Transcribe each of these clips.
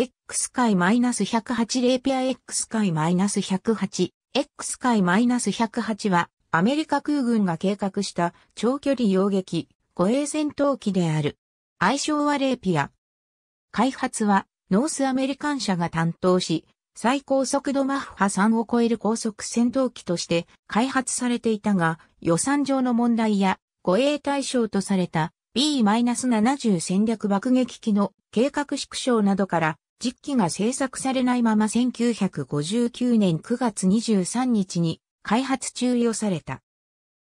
x 解 -108 レーピア x 解 -108 x 解 -108 はアメリカ空軍が計画した長距離揚撃護衛戦闘機である。愛称はレーピア。開発はノースアメリカン社が担当し、最高速度マッハ3を超える高速戦闘機として開発されていたが、予算上の問題や護衛対象とされた B-70 戦略爆撃機の計画縮小などから実機が制作されないまま1959年9月23日に開発中与された。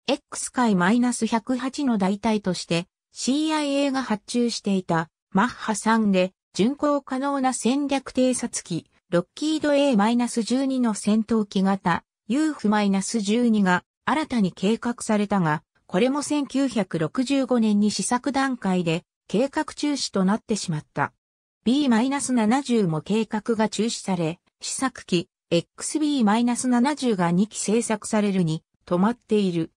X 回 -108 の代替として CIA が発注していたマッハ3で巡航可能な戦略偵察機ロッキード A-12 の戦闘機型 UF-12 が新たに計画されたが、これも1965年に試作段階で計画中止となってしまった。B-70 も計画が中止され、試作機 XB-70 が2機製作されるに止まっている。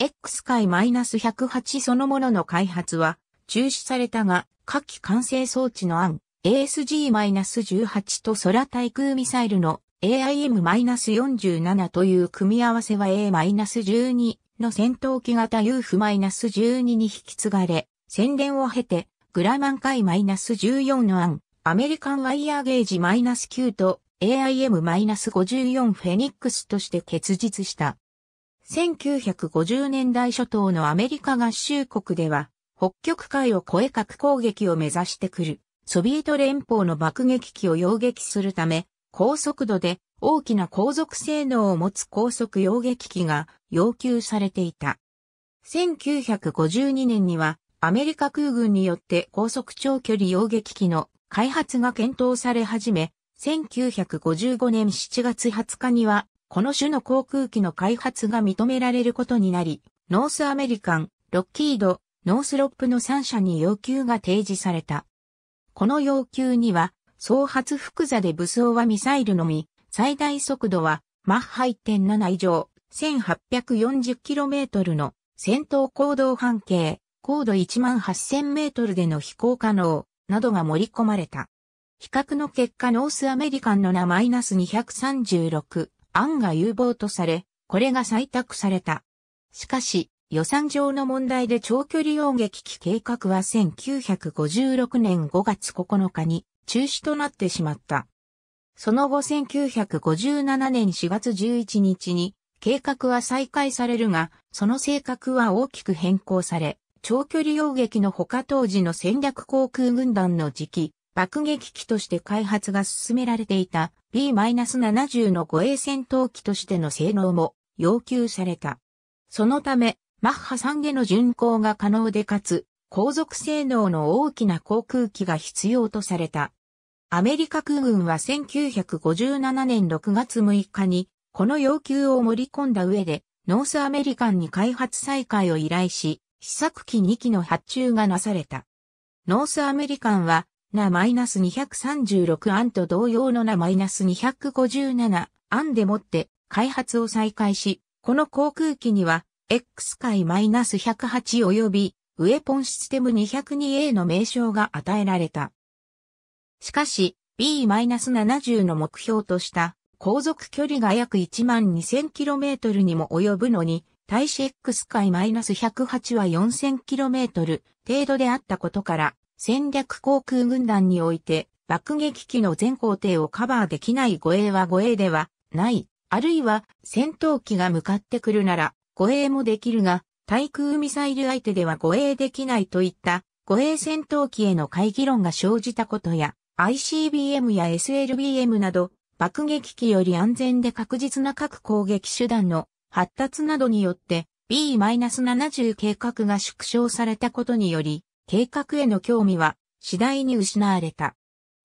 X 回 -108 そのものの開発は中止されたが、下記完成装置の案 ASG-18 と空対空ミサイルの AIM-47 という組み合わせは A-12 の戦闘機型 UF-12 に引き継がれ、宣伝を経てグラマン回 -14 の案、アメリカンワイヤーゲージ -9 と AIM-54 フェニックスとして結実した。1950年代初頭のアメリカ合衆国では、北極海を越え核攻撃を目指してくる、ソビエト連邦の爆撃機を擁撃するため、高速度で大きな航続性能を持つ高速擁撃機が要求されていた。1952年にはアメリカ空軍によって高速長距離洋撃機の開発が検討され始め、1955年7月20日には、この種の航空機の開発が認められることになり、ノースアメリカン、ロッキード、ノースロップの3社に要求が提示された。この要求には、総発複座で武装はミサイルのみ、最大速度はマッハ1.7以上、1840km の戦闘行動半径高度18000メートルでの飛行可能、などが盛り込まれた。比較の結果ノースアメリカンの名マイナス236案が有望とされ、これが採択された。しかし、予算上の問題で長距離用撃機計画は1956年5月9日に中止となってしまった。その後1957年4月11日に計画は再開されるが、その性格は大きく変更され、長距離砲撃のほか当時の戦略航空軍団の時期、爆撃機として開発が進められていた B-70 の護衛戦闘機としての性能も要求された。そのため、マッハ3での巡航が可能でかつ、航続性能の大きな航空機が必要とされた。アメリカ空軍は1957年6月6日に、この要求を盛り込んだ上で、ノースアメリカンに開発再開を依頼し、試作機2機の発注がなされた。ノースアメリカンは、Na-236 案と同様の Na-257 案でもって開発を再開し、この航空機には X 界 -108 及びウェポンシステム 202A の名称が与えられた。しかし、B-70 の目標とした航続距離が約 12000km にも及ぶのに、大使 X 海 -108 は 4000km 程度であったことから、戦略航空軍団において、爆撃機の全工程をカバーできない護衛は護衛ではない、あるいは戦闘機が向かってくるなら護衛もできるが、対空ミサイル相手では護衛できないといった護衛戦闘機への会議論が生じたことや、ICBM や SLBM など爆撃機より安全で確実な各攻撃手段の発達などによって B-70 計画が縮小されたことにより、計画への興味は次第に失われた。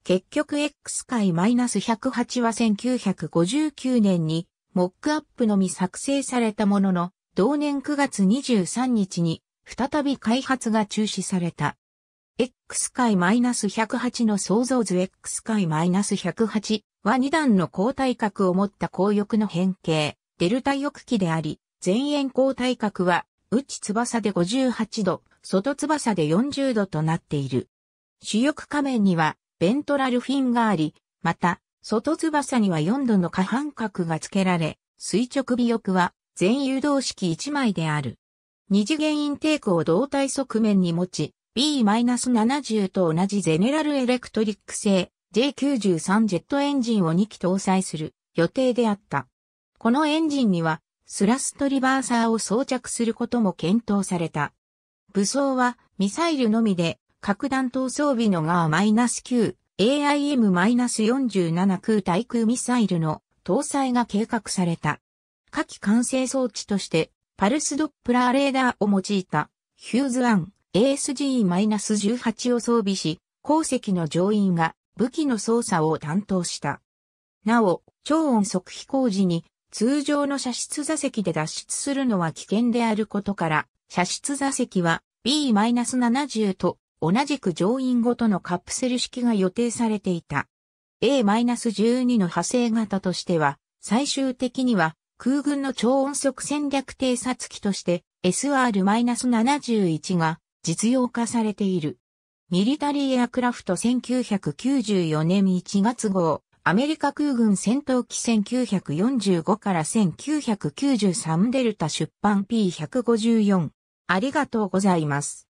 結局 X 回 -108 は1959年にモックアップのみ作成されたものの、同年9月23日に再び開発が中止された。X 回 -108 の創造図 X 回 -108 は2段の交代角を持った公翼の変形。デルタ翼機であり、前円光代角は、内翼で58度、外翼で40度となっている。主翼下面には、ベントラルフィンがあり、また、外翼には4度の下半角が付けられ、垂直尾翼は、全誘導式1枚である。二次元インテークを胴体側面に持ち、B-70 と同じゼネラルエレクトリック製 J93 ジェットエンジンを2機搭載する予定であった。このエンジンにはスラストリバーサーを装着することも検討された。武装はミサイルのみで核弾頭装備のガー -9、AIM-47 空対空ミサイルの搭載が計画された。火器完成装置としてパルスドップラーレーダーを用いたヒューズ1 ASG-18 を装備し、鉱石の乗員が武器の操作を担当した。なお、超音速飛行時に通常の射出座席で脱出するのは危険であることから、射出座席は B-70 と同じく乗員ごとのカプセル式が予定されていた。A-12 の派生型としては、最終的には空軍の超音速戦略偵察機として SR-71 が実用化されている。ミリタリーエアクラフト1994年1月号。アメリカ空軍戦闘機1945から1993デルタ出版 P154。ありがとうございます。